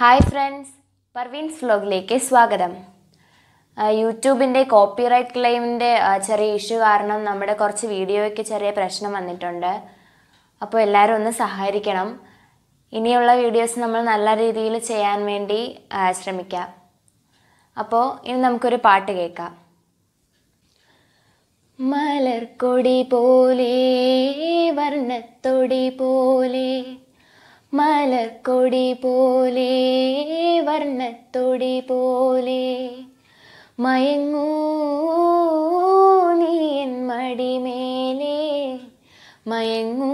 hi friends പർവീൻസ് വ്ലോഗിലേക്ക് സ്വാഗതം യൂട്യൂബിൻ്റെ copyright ക്ലെയിമിൻ്റെ ചെറിയ ഇഷ്യൂ കാരണം നമ്മുടെ കുറച്ച് വീഡിയോയ്ക്ക് ചെറിയ പ്രശ്നം വന്നിട്ടുണ്ട് അപ്പോൾ എല്ലാവരും ഒന്ന് സഹകരിക്കണം ഇനിയുള്ള വീഡിയോസ് നമ്മൾ നല്ല രീതിയിൽ ചെയ്യാൻ വേണ്ടി ശ്രമിക്കാം അപ്പോൾ ഇനി നമുക്കൊരു പാട്ട് കേൾക്കാം മലർക്കൊടി പോലെ വർണ്ണത്തൊടി പോലെ മലർക്കൊടി പോലെ വർണ്ണത്തൊടി പോലെ മയങ്ങൂ നീൻ മടിമേലേ മയങ്ങൂ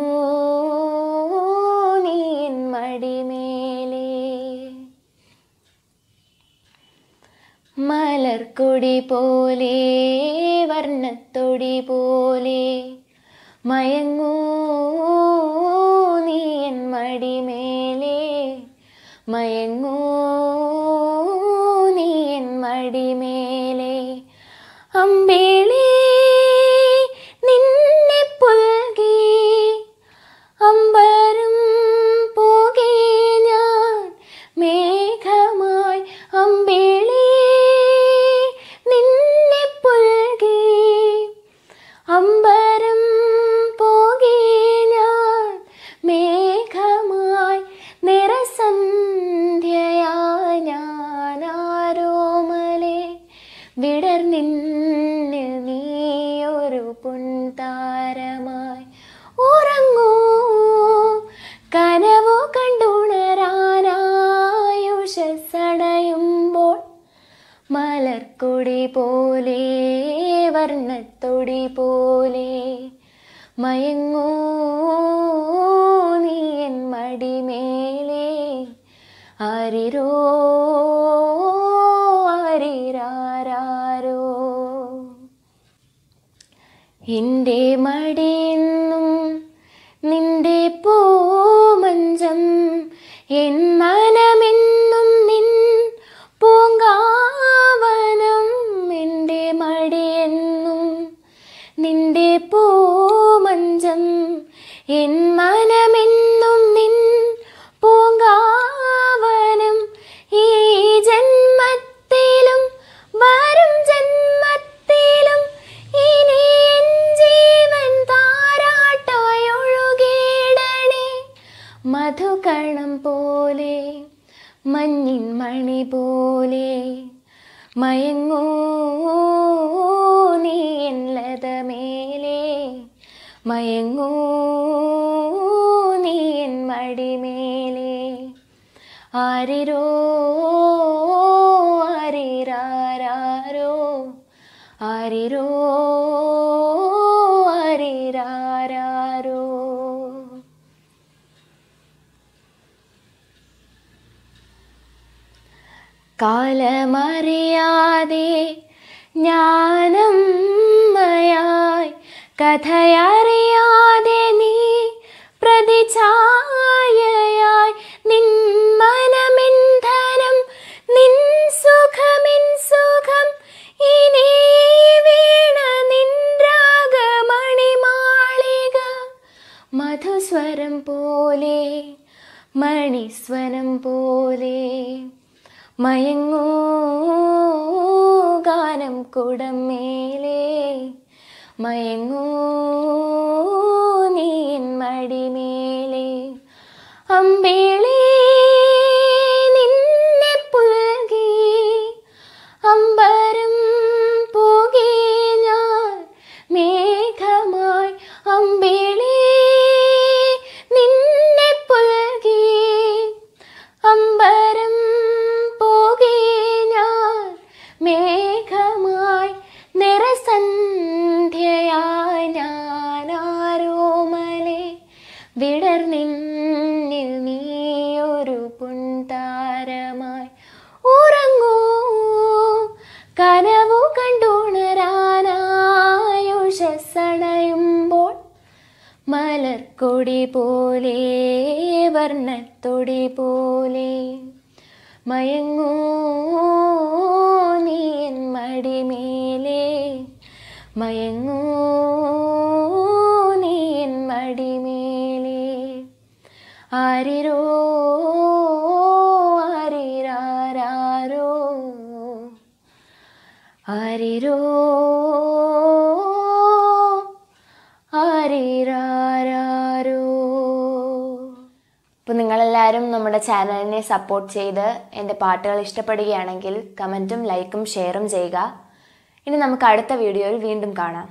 മലർക്കൊടി പോലെ വർണ്ണത്തൊടി പോലെ മയങ്ങൂ നീ എൻ മടിമേലേ മയങ്ങൂ നീ എൻ മടിമേലേ അമ്പേ നീയൊരു പുൻതാരമായി ഉറങ്ങൂ കനവു കണ്ടുണരാനായുഷസടയുമ്പോൾ മലർക്കൊടി പോലെ വർണ്ണത്തൊടി പോലെ മയങ്ങൂ എൻ്റെ മടിയെന്നും നിന്റെ പൂമഞ്ചം എൻ മധുകണം പോലെ മഞ്ഞിൻ മണി പോലെ മയങ്ങൂ നീ എല്ലത മേലെ മയങ്ങൂ നീ എൻ മടിമേലെ ആരിരോ ആരിരാരോ ആരിരോ കാലമറിയാതെ ജ്ഞാനമ്മയായി കഥയറിയാതെ നീ പ്രതിഛായയായി നിൻ മനമിന്ധനം നിൻ സുഖമിൻ സുഖം ഇനി വീണ നിൻ രാഗമണിമാളിക മധുസ്വരം പോലെ മണിസ്വരം പോലെ മയങ്ങൂ ഗാനം കുടമേലേ മയങ്ങൂ നീൻ മടിമേലേ അമ്പേളി വിടർന്നിന്നിൽ നീയൊരു പൊൻതാരമായി ഉറങ്ങൂ കനവു കണ്ടുണരാനായുഷണയുമ്പോൾ മലർക്കൊടി പോലെ വർണ്ണത്തൊടി പോലെ മയങ്ങൂ നീ എൻ മടിമേലേ മയങ്ങൂ നീ എൻ മടിമേ ആരിരോ ആരിരാരോ ആരിരോ ആരിരാരോ നിങ്ങളെല്ലാവരും നമ്മുടെ ചാനലിനെ സപ്പോർട്ട് ചെയ്ത് എൻ്റെ പാട്ടുകൾ ഇഷ്ടപ്പെടുകയാണെങ്കിൽ കമൻറ്റും ലൈക്കും ഷെയറും ചെയ്യുക ഇനി നമുക്ക് അടുത്ത വീഡിയോയിൽ വീണ്ടും കാണാം